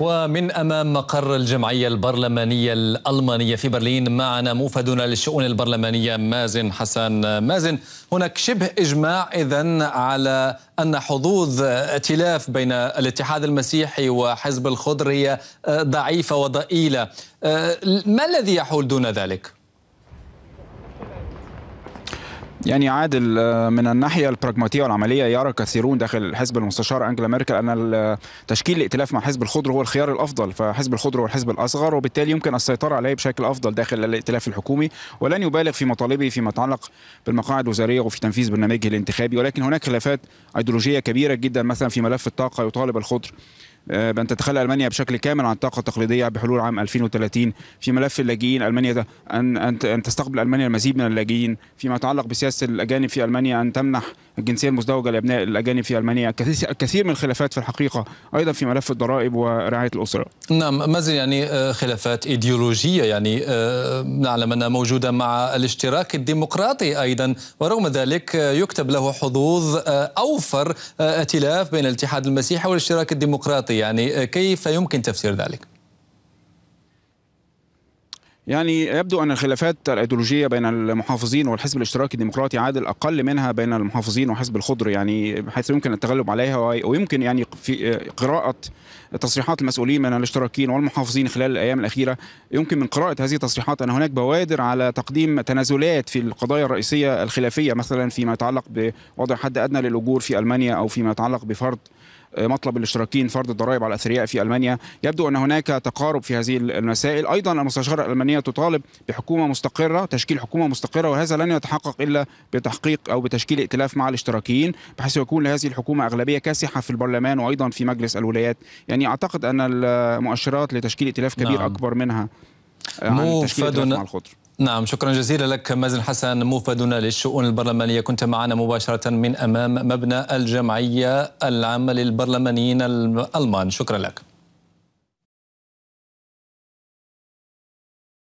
ومن أمام مقر الجمعية البرلمانية الألمانية في برلين معنا موفدنا للشؤون البرلمانية مازن حسن مازن هناك شبه إجماع إذا على أن حظوظ ائتلاف بين الاتحاد المسيحي وحزب الخضر هي ضعيفة وضئيلة ما الذي يحول دون ذلك؟ يعني عادل آه، من الناحيه البراجماتيه والعمليه يرى كثيرون داخل حزب المستشار انجلا ميركل ان آه، تشكيل الائتلاف مع حزب الخضر هو الخيار الافضل فحزب الخضر هو الحزب الاصغر وبالتالي يمكن السيطره عليه بشكل افضل داخل الائتلاف الحكومي ولن يبالغ في مطالبه فيما يتعلق بالمقاعد الوزاريه وفي تنفيذ برنامجه الانتخابي ولكن هناك خلافات ايديولوجيه كبيره جدا مثلا في ملف الطاقه يطالب الخضر آه، بأن تتخلى ألمانيا بشكل كامل عن الطاقة التقليدية بحلول عام 2030 في ملف اللاجئين ألمانيا أن أن تستقبل ألمانيا المزيد من اللاجئين فيما يتعلق بسياسة الأجانب في ألمانيا أن تمنح الجنسيه المزدوجه لابناء الاجانب في المانيا الكثير من الخلافات في الحقيقه ايضا في ملف الضرائب ورعايه الاسره نعم مازن يعني آه، خلافات ايديولوجيه يعني آه، نعلم انها موجوده مع الاشتراك الديمقراطي ايضا ورغم ذلك آه، يكتب له حظوظ اوفر ائتلاف بين الاتحاد المسيحي والاشتراك الديمقراطي يعني كيف يمكن تفسير ذلك؟ يعني يبدو أن الخلافات الأيديولوجية بين المحافظين والحزب الاشتراكي الديمقراطي عادل أقل منها بين المحافظين وحزب الخضر يعني حيث يمكن التغلب عليها ويمكن يعني في قراءة تصريحات المسؤولين من الاشتراكيين والمحافظين خلال الأيام الأخيرة يمكن من قراءة هذه التصريحات أن هناك بوادر على تقديم تنازلات في القضايا الرئيسية الخلافية مثلا فيما يتعلق بوضع حد أدنى للأجور في ألمانيا أو فيما يتعلق بفرض مطلب الاشتراكيين فرض الضرائب على الاثرياء في المانيا يبدو ان هناك تقارب في هذه المسائل ايضا المستشاره الالمانيه تطالب بحكومه مستقره تشكيل حكومه مستقره وهذا لن يتحقق الا بتحقيق او بتشكيل ائتلاف مع الاشتراكيين بحيث يكون لهذه الحكومه اغلبيه كاسحه في البرلمان وايضا في مجلس الولايات يعني اعتقد ان المؤشرات لتشكيل ائتلاف كبير نعم. اكبر منها آه، مو الخضر نعم شكرا جزيلا لك مازن حسن موفدنا للشؤون البرلمانية كنت معنا مباشرة من أمام مبنى الجمعية العامة للبرلمانيين الألمان شكرا لك